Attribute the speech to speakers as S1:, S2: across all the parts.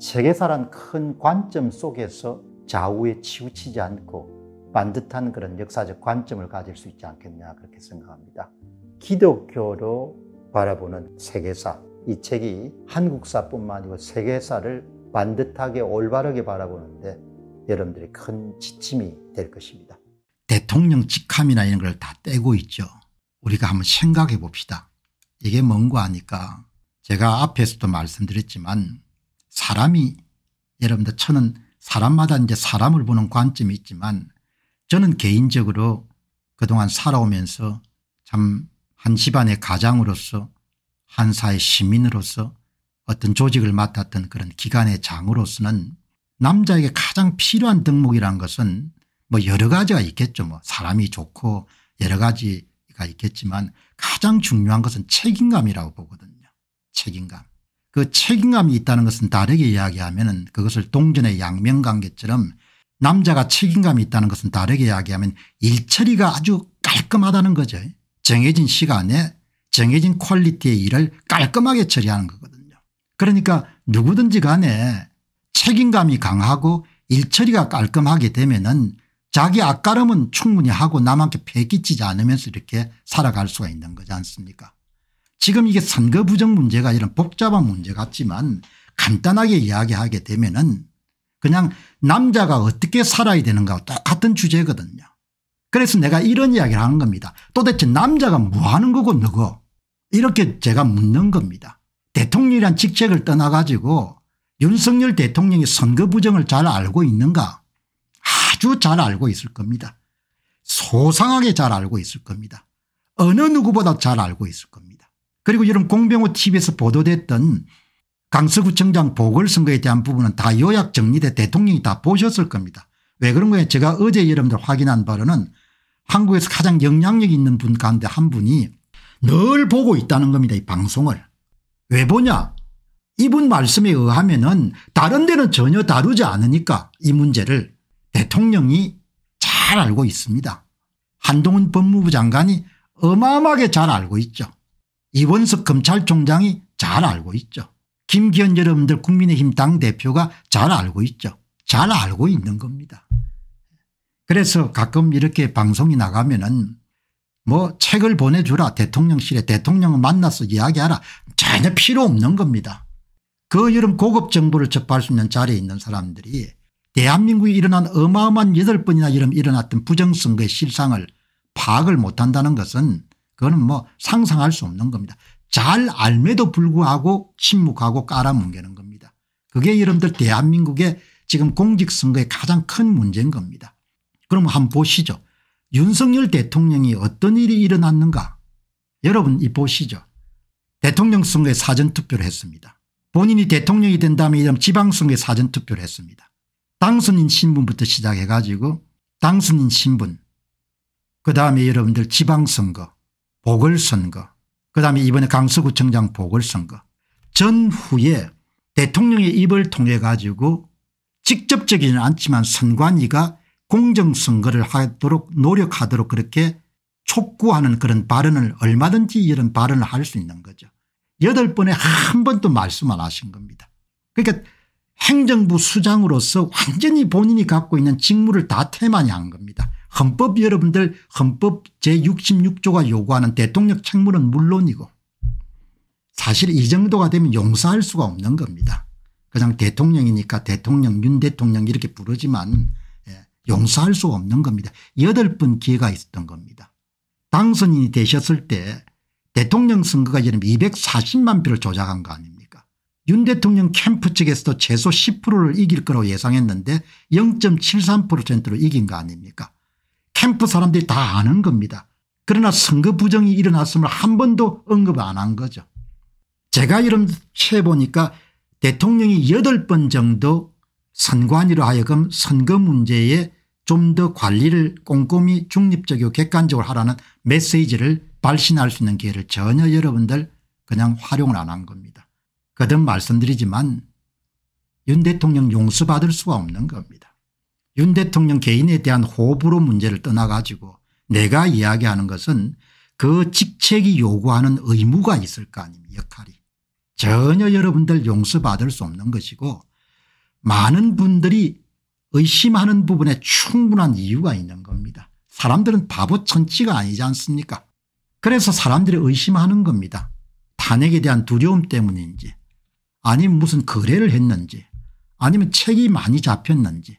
S1: 세계사란 큰 관점 속에서 좌우에 치우치지 않고 반듯한 그런 역사적 관점을 가질 수 있지 않겠냐 그렇게 생각합니다. 기독교로 바라보는 세계사 이 책이 한국사뿐만 아니고 세계사를 반듯하게 올바르게 바라보는데 여러분들이 큰 지침이 될 것입니다. 대통령 직함이나 이런 걸 다 떼고 있죠. 우리가 한번 생각해 봅시다. 이게 뭔가 하니까 제가 앞에서도 말씀드렸지만 사람이 여러분들 저는 사람마다 이제 사람을 보는 관점이 있지만 저는 개인적으로 그동안 살아오면서 참 한 집안의 가장으로서 한 사회 시민으로서 어떤 조직을 맡았던 그런 기관의 장으로서는 남자에게 가장 필요한 덕목이란 것은 뭐 여러 가지가 있겠죠. 뭐 사람이 좋고 여러 가지가 있겠지만 가장 중요한 것은 책임감이라고 보거든요. 책임감. 그 책임감이 있다는 것은 다르게 이야기하면 은 그것을 동전의 양면관계처럼 남자가 책임감이 있다는 것은 다르게 이야기하면 일처리가 아주 깔끔하다는 거죠. 정해진 시간에 정해진 퀄리티의 일을 깔끔하게 처리하는 거거든요. 그러니까 누구든지 간에 책임감이 강하고 일처리가 깔끔하게 되면 은 자기 악가름은 충분히 하고 남한테 패 끼치지 않으면서 이렇게 살아갈 수가 있는 거지 않습니까 지금 이게 선거 부정 문제가 이런 복잡한 문제 같지만 간단하게 이야기하게 되면은 그냥 남자가 어떻게 살아야 되는가 똑같은 주제거든요. 그래서 내가 이런 이야기를 하는 겁니다. 도대체 남자가 뭐 하는 거고 누고 이렇게 제가 묻는 겁니다. 대통령이란 직책을 떠나가지고 윤석열 대통령이 선거 부정을 잘 알고 있는가 아주 잘 알고 있을 겁니다. 소상하게 잘 알고 있을 겁니다. 어느 누구보다 잘 알고 있을 겁니다. 그리고 여러분 공병호 tv에서 보도됐던 강서구청장 보궐선거에 대한 부분은 다 요약 정리돼 대통령이 다 보셨을 겁니다. 왜 그런 거예요 제가 어제 여러분들 확인한 바로는 한국에서 가장 영향력 있는 분 가운데 한 분이 늘 보고 있다는 겁니다. 이 방송을. 왜 보냐 이분 말씀에 의하면 은 다른 데는 전혀 다루지 않으니까 이 문제를 대통령이 잘 알고 있습니다. 한동훈 법무부 장관이 어마어마하게 잘 알고 있죠. 이원석 검찰총장이 잘 알고 있죠. 김기현 여러분들 국민의힘 당대표가 잘 알고 있죠. 잘 알고 있는 겁니다. 그래서 가끔 이렇게 방송이 나가면 은뭐 책을 보내주라 대통령실에 대통령을 만나서 이야기하라 전혀 필요 없는 겁니다. 그 여름 고급 정보를 접할 수 있는 자리에 있는 사람들이 대한민국에 일어난 어마어마한 8번이나 일어났던 부정선거의 실상을 파악을 못한다는 것은 그거는 뭐 상상할 수 없는 겁니다. 잘 알매도 불구하고 침묵하고 깔아뭉개는 겁니다. 그게 여러분들 대한민국의 지금 공직선거의 가장 큰 문제인 겁니다. 그럼 한번 보시죠. 윤석열 대통령이 어떤 일이 일어났는가 여러분 이 보시죠. 대통령 선거에 사전투표를 했습니다. 본인이 대통령이 된다면 이런 지방선거에 사전투표를 했습니다. 당선인 신분부터 시작해 가지고 당선인 신분 그다음에 여러분들 지방선거 보궐선거 그다음에 이번에 강서구청장 보궐선거 전후에 대통령의 입을 통해 가지고 직접적이지는 않지만 선관위가 공정선거를 하도록 노력하도록 그렇게 촉구하는 그런 발언을 얼마든지 이런 발언을 할 수 있는 거죠. 여덟 번에 한 번도 말씀을 하신 겁니다. 그러니까 행정부 수장으로서 완전히 본인이 갖고 있는 직무를 다 태만히 한 겁니다. 헌법 여러분들 헌법 제66조가 요구하는 대통령 책무는 물론이고 사실 이 정도가 되면 용서할 수가 없는 겁니다. 그냥 대통령이니까 대통령 윤 대통령 이렇게 부르지만 예, 용서할 수가 없는 겁니다. 여덟 번 기회가 있었던 겁니다. 당선인이 되셨을 때 대통령 선거가 이를 240만 표를 조작한 거 아닙니까 윤 대통령 캠프 측에서도 최소 10%를 이길 거라고 예상했는데 0.73%로 이긴 거 아닙니까 캠프 사람들이 다 아는 겁니다. 그러나 선거 부정이 일어났음을 한 번도 언급 안 한 거죠. 제가 이름 해보니까 대통령이 8번 정도 선관위로 하여금 선거 문제에 좀 더 관리를 꼼꼼히 중립적이고 객관적으로 하라는 메시지를 발신할 수 있는 기회를 전혀 여러분들 그냥 활용을 안 한 겁니다. 거듭 말씀드리지만 윤 대통령 용서받을 수가 없는 겁니다. 윤 대통령 개인에 대한 호불호 문제를 떠나 가지고 내가 이야기하는 것은 그 직책이 요구하는 의무가 있을 거 아닙니까 역할이 전혀 여러분들 용서받을 수 없는 것이고 많은 분들이 의심하는 부분에 충분한 이유가 있는 겁니다. 사람들은 바보 천치가 아니지 않습니까 그래서 사람들이 의심하는 겁니다. 탄핵에 대한 두려움 때문인지 아니면 무슨 거래를 했는지 아니면 책이 많이 잡혔는지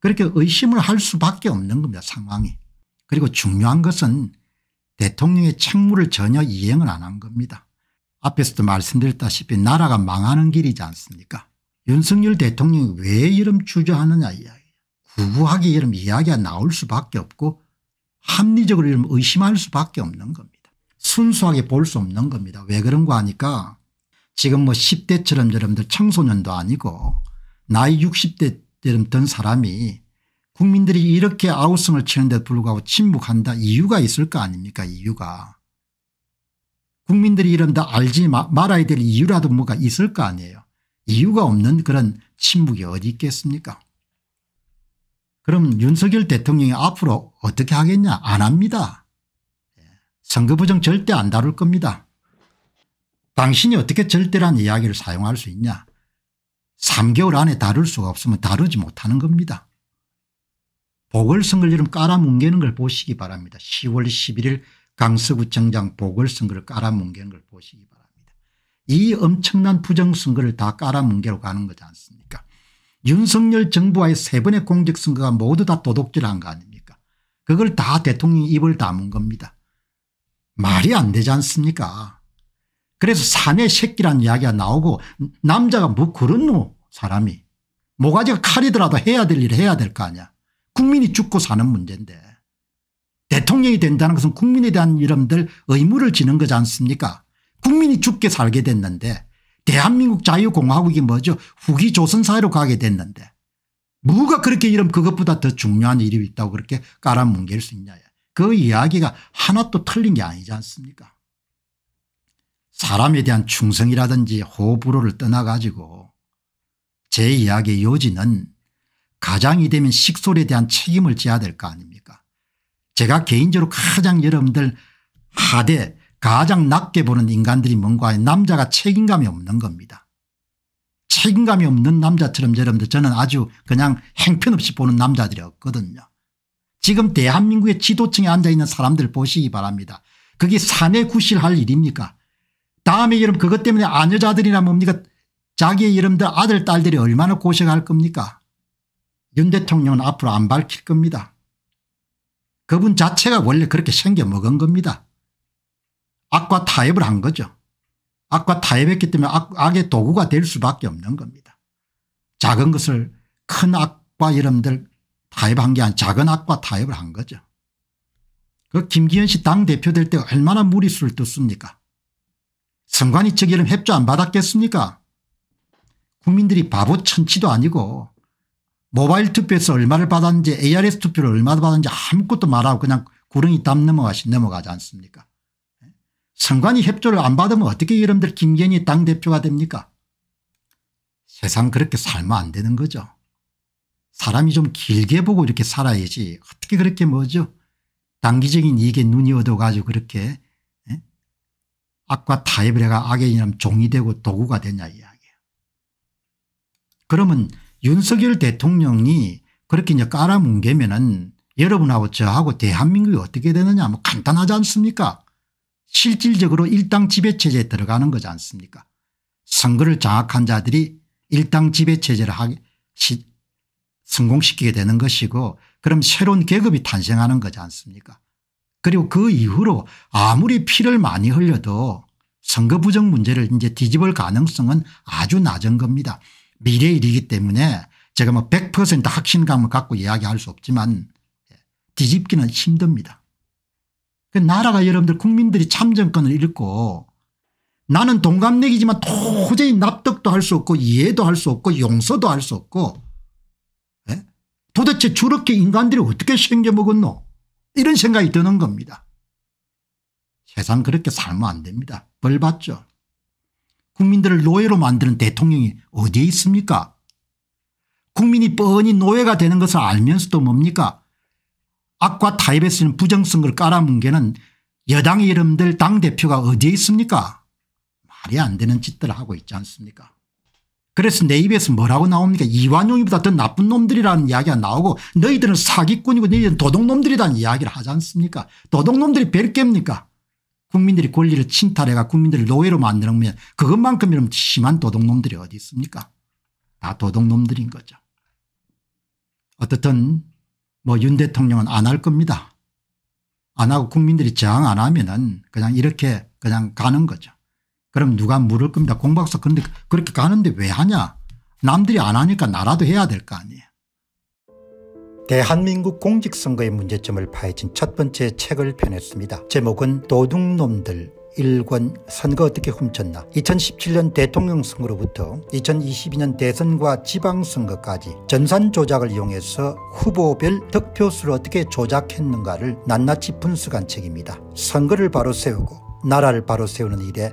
S1: 그렇게 의심을 할 수밖에 없는 겁니다 상황이. 그리고 중요한 것은 대통령의 책무를 전혀 이행을 안 한 겁니다. 앞에서도 말씀드렸다시피 나라가 망하는 길이지 않습니까 윤석열 대통령이 왜이름 주저하느냐 이야기 야구부하게이름 이야기가 나올 수밖에 없고 합리적으로 이름 의심할 수밖에 없는 겁니다. 순수하게 볼 수 없는 겁니다. 왜 그런 거 하니까 지금 뭐 10대처럼 여러분들 청소년도 아니고 나이 60대 든 사람이 국민들이 이렇게 아우성을 치는데 불구하고 침묵한다 이유가 있을 거 아닙니까 이유가. 국민들이 이런다 알지 마, 말아야 될 이유라도 뭐가 있을 거 아니에요. 이유가 없는 그런 침묵이 어디 있겠습니까 그럼 윤석열 대통령이 앞으로 어떻게 하겠냐 안 합니다. 예, 선거 부정 절대 안 다룰 겁니다. 당신이 어떻게 절대란 이야기를 사용할 수 있냐 3개월 안에 다룰 수가 없으면 다루지 못하는 겁니다. 보궐선거를 좀 깔아뭉개는 걸 보시기 바랍니다. 10월 11일 강서구청장 보궐선거를 깔아뭉개는 걸 보시기 바랍니다. 이 엄청난 부정선거를 다 깔아뭉개로 가는 거지 않습니까 윤석열 정부와의 세 번의 공직선거가 모두 다 도둑질한 거 아닙니까 그걸 다 대통령이 입을 다문 겁니다. 말이 안 되지 않습니까 그래서 사내 새끼라는 이야기가 나오고 남자가 뭐 그런 노 사람이 모가지가 칼이더라도 해야 될 일을 해야 될 거 아니야. 국민이 죽고 사는 문제인데 대통령이 된다는 것은 국민에 대한 이름들 의무를 지는 거지 않습니까 국민이 죽게 살게 됐는데 대한민국 자유공화국이 뭐죠 후기 조선사회로 가게 됐는데 뭐가 그렇게 이름 그것보다 더 중요한 일이 있다고 그렇게 깔아뭉갤 수 있냐 그 이야기가 하나도 틀린 게 아니지 않습니까 사람에 대한 충성이라든지 호불호를 떠나가지고 제 이야기의 요지는 가장이 되면 식솔에 대한 책임을 져야 될 거 아닙니까 제가 개인적으로 가장 여러분들 하되 가장 낮게 보는 인간들이 뭔가 남자가 책임감이 없는 겁니다. 책임감이 없는 남자처럼 여러분들 저는 아주 그냥 행편없이 보는 남자들이었거든요. 지금 대한민국의 지도층에 앉아있는 사람들 보시기 바랍니다. 그게 사내 구실할 일입니까 다음에 이름 분 그것 때문에 아녀자들이나 뭐 뭡니까 자기의 이름들 아들 딸들이 얼마나 고생할 겁니까 윤 대통령은 앞으로 안 밝힐 겁니다. 그분 자체가 원래 그렇게 생겨먹은 겁니다. 악과 타협을 한 거죠. 악과 타협했기 때문에 악, 의 도구가 될 수밖에 없는 겁니다. 작은 것을 큰 악과 이름들 타협한 게 아니라 작은 악과 타협을 한 거죠. 그 김기현 씨 당대표 될 때 얼마나 무리수를 뒀습니까 선관위 측에는 협조 안 받았겠습니까 국민들이 바보 천치도 아니고 모바일 투표에서 얼마를 받았는지 ARS 투표를 얼마를 받았는지 아무것도 말하고 그냥 구렁이 땀 넘어가시, 넘어가지 않습니까 선관위 협조를 안 받으면 어떻게 여러분들 김건희 당대표가 됩니까 세상 그렇게 살면 안 되는 거죠. 사람이 좀 길게 보고 이렇게 살아야지 어떻게 그렇게 뭐죠 단기적인 이익에 눈이 어두워가지고 그렇게 악과 타협을 해가 악의 이념 종이 되고 도구가 되냐 이야기예요. 그러면 윤석열 대통령이 그렇게 이제 깔아뭉개면은 여러분하고 저하고 대한민국이 어떻게 되느냐 뭐 간단하지 않습니까 실질적으로 일당 지배체제에 들어가는 거지 않습니까 선거를 장악한 자들이 일당 지배체제를 하기 시, 성공시키게 되는 것이고 그럼 새로운 계급이 탄생하는 거지 않습니까 그리고 그 이후로 아무리 피를 많이 흘려도 선거 부정 문제를 이제 뒤집을 가능성은 아주 낮은 겁니다. 미래 일이기 때문에 제가 뭐 100% 확신감을 갖고 이야기할 수 없지만 예, 뒤집기는 힘듭니다. 그 나라가 여러분들 국민들이 참정권을 잃고 나는 동갑내기지만 도저히 납득도 할 수 없고 이해도 할 수 없고 용서도 할 수 없고 예? 도대체 저렇게 인간들이 어떻게 생겨먹었노 이런 생각이 드는 겁니다. 세상 그렇게 살면 안 됩니다. 벌 받죠. 국민들을 노예로 만드는 대통령이 어디에 있습니까? 국민이 뻔히 노예가 되는 것을 알면서도 뭡니까? 악과 타협에 쓰는 부정성을 깔아뭉개는 여당 의 이름들 당대표가 어디에 있습니까? 말이 안 되는 짓들 하고 있지 않습니까? 그래서 내 입에서 뭐라고 나옵니까 이완용이보다 더 나쁜 놈들이라는 이야기가 나오고 너희들은 사기꾼이고 너희들은 도둑놈들이라는 이야기를 하지 않습니까 도둑놈들이 별개입니까 국민들이 권리를 침탈해가 국민들을 노예로 만들면 그것만큼이면 심한 도둑놈들이 어디 있습니까 다 도둑놈들인 거죠 어떻든 뭐 윤 대통령은 안 할 겁니다 안 하고 국민들이 저항 안 하면 은 그냥 이렇게 그냥 가는 거죠 그럼 누가 물을 겁니다. 공박사 그런데 그렇게 가는데 왜 하냐. 남들이 안 하니까 나라도 해야 될 거 아니에요. 대한민국 공직선거의 문제점을 파헤친 첫 번째 책을 펴냈습니다. 제목은 도둑놈들 일권 선거 어떻게 훔쳤나 2017년 대통령 선거로부터 2022년 대선과 지방선거까지 전산 조작을 이용해서 후보별 득표수를 어떻게 조작했는가를 낱낱이 분수간 책입니다. 선거를 바로 세우고 나라를 바로 세우는 일에